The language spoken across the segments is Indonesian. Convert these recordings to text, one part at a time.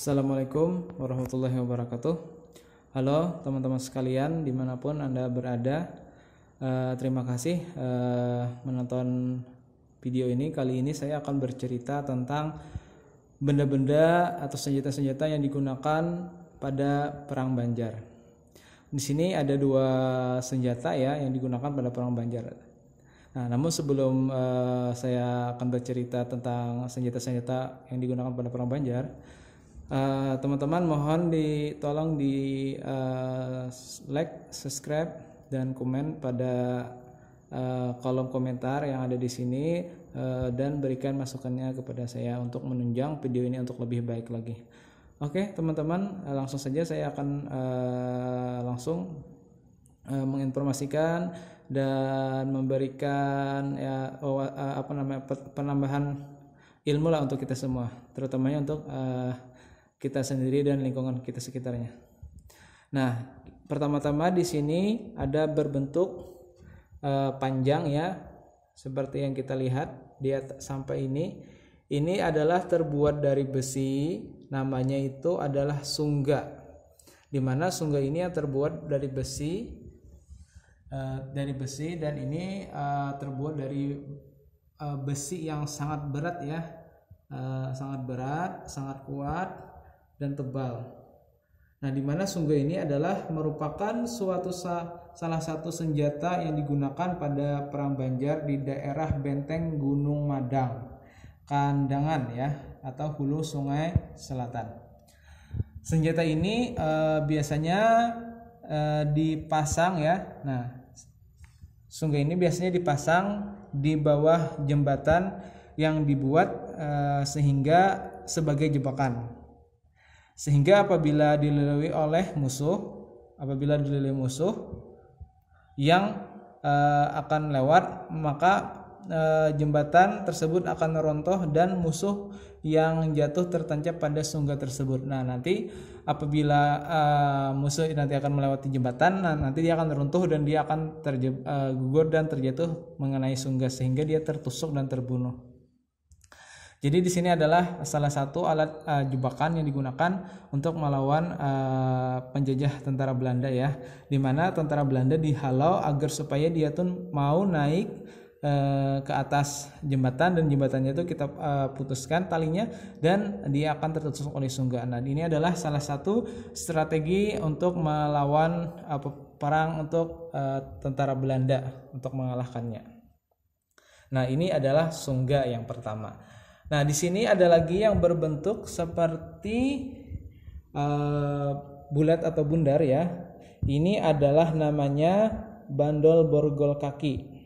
Assalamualaikum warahmatullahi wabarakatuh. Halo teman-teman sekalian dimanapun anda berada. Uh, terima kasih uh, menonton video ini. Kali ini saya akan bercerita tentang benda-benda atau senjata-senjata yang digunakan pada perang Banjar. Di sini ada dua senjata ya yang digunakan pada perang Banjar. Nah, namun sebelum uh, saya akan bercerita tentang senjata-senjata yang digunakan pada perang Banjar, Eh, teman-teman uh, mohon ditolong di uh, like, subscribe dan komen pada uh, kolom komentar yang ada di sini uh, dan berikan masukannya kepada saya untuk menunjang video ini untuk lebih baik lagi. Oke, okay, teman-teman, uh, langsung saja saya akan uh, langsung uh, menginformasikan dan memberikan ya oh, uh, apa namanya penambahan ilmu lah untuk kita semua, terutamanya untuk uh, kita sendiri dan lingkungan kita sekitarnya. Nah, pertama-tama di sini ada berbentuk uh, panjang ya, seperti yang kita lihat di sampai ini. Ini adalah terbuat dari besi, namanya itu adalah sungga. Dimana sungga ini yang terbuat dari besi uh, dari besi dan ini uh, terbuat dari besi yang sangat berat ya sangat berat sangat kuat dan tebal. Nah, di mana sungguh ini adalah merupakan suatu sa salah satu senjata yang digunakan pada perang Banjar di daerah benteng Gunung Madang, Kandangan ya, atau hulu Sungai Selatan. Senjata ini e, biasanya e, dipasang ya. Nah, sungai ini biasanya dipasang di bawah jembatan yang dibuat e, sehingga sebagai jebakan sehingga apabila dilalui oleh musuh apabila dilalui musuh yang uh, akan lewat maka uh, jembatan tersebut akan rontoh dan musuh yang jatuh tertancap pada sungga tersebut. Nah, nanti apabila uh, musuh nanti akan melewati jembatan, nah nanti dia akan runtuh dan dia akan terjebak, uh, gugur dan terjatuh mengenai sungga sehingga dia tertusuk dan terbunuh. Jadi di sini adalah salah satu alat uh, jebakan yang digunakan untuk melawan uh, penjajah tentara Belanda ya. Dimana tentara Belanda dihalau agar supaya dia tuh mau naik uh, ke atas jembatan dan jembatannya itu kita uh, putuskan talinya dan dia akan tertusuk oleh sunggaan. Nah, ini adalah salah satu strategi untuk melawan uh, perang untuk uh, tentara Belanda untuk mengalahkannya. Nah, ini adalah sungga yang pertama. Nah, di sini ada lagi yang berbentuk seperti uh, bulat atau bundar ya. Ini adalah namanya bandol borgol kaki.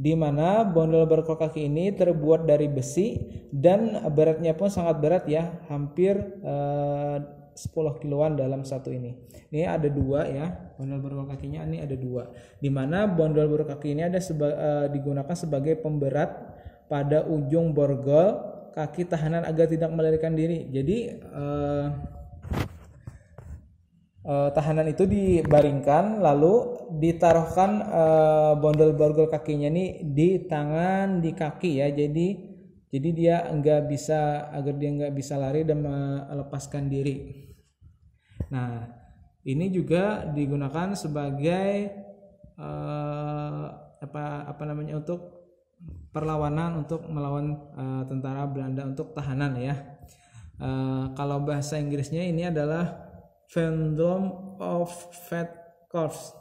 Di mana bandol borgol kaki ini terbuat dari besi dan beratnya pun sangat berat ya, hampir eh, uh, 10 kiloan dalam satu ini. Ini ada dua ya, bondol borgol kakinya ini ada dua. Di mana bondol borgol kaki ini ada seba, uh, digunakan sebagai pemberat pada ujung borgol kaki tahanan agar tidak melarikan diri. Jadi eh, eh, tahanan itu dibaringkan lalu ditaruhkan eh, bondol borgol kakinya ini di tangan di kaki ya. Jadi jadi dia enggak bisa agar dia nggak bisa lari dan melepaskan diri. Nah, ini juga digunakan sebagai eh, apa apa namanya untuk perlawanan untuk melawan uh, tentara Belanda untuk tahanan ya. Uh, kalau bahasa Inggrisnya ini adalah Vendome of Fat Corps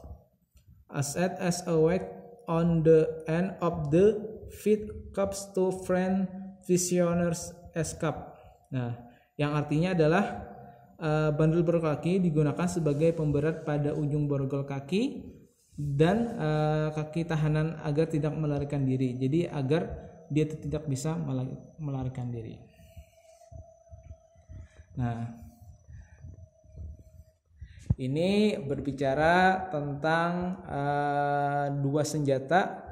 as it as awake on the end of the fit cups to friend visioners escape. Nah, yang artinya adalah uh, eh, borgol berkaki digunakan sebagai pemberat pada ujung borgol kaki dan uh, kaki tahanan agar tidak melarikan diri. Jadi agar dia tidak bisa melarikan diri. Nah, ini berbicara tentang uh, dua senjata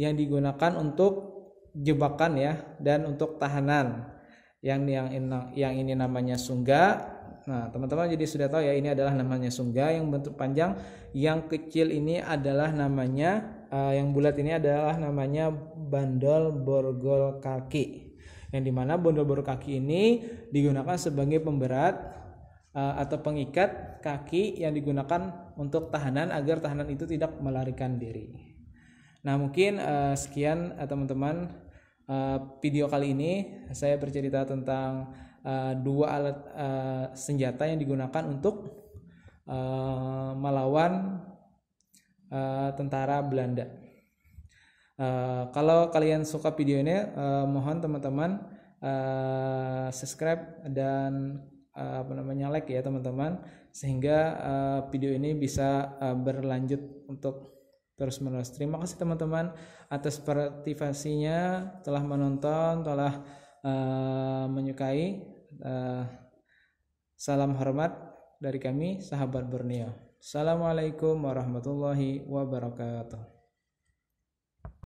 yang digunakan untuk jebakan ya dan untuk tahanan. Yang yang yang ini namanya sungga, Nah, teman-teman jadi sudah tahu ya ini adalah namanya sungga yang bentuk panjang, yang kecil ini adalah namanya uh, yang bulat ini adalah namanya bandol borgol kaki. Yang dimana bandol borgol kaki ini digunakan sebagai pemberat uh, atau pengikat kaki yang digunakan untuk tahanan agar tahanan itu tidak melarikan diri. Nah, mungkin uh, sekian teman-teman uh, uh, video kali ini saya bercerita tentang Eh, dua alat uh, senjata yang digunakan untuk uh, melawan uh, tentara Belanda. Uh, kalau kalian suka video ini, uh, mohon teman-teman uh, subscribe dan uh, apa namanya like ya teman-teman, sehingga uh, video ini bisa uh, berlanjut untuk terus menerus. Terima kasih teman-teman atas partisipasinya, telah menonton, telah uh, menyukai. Eh, salam hormat dari kami sahabat Borneo. Assalamualaikum warahmatullahi wabarakatuh.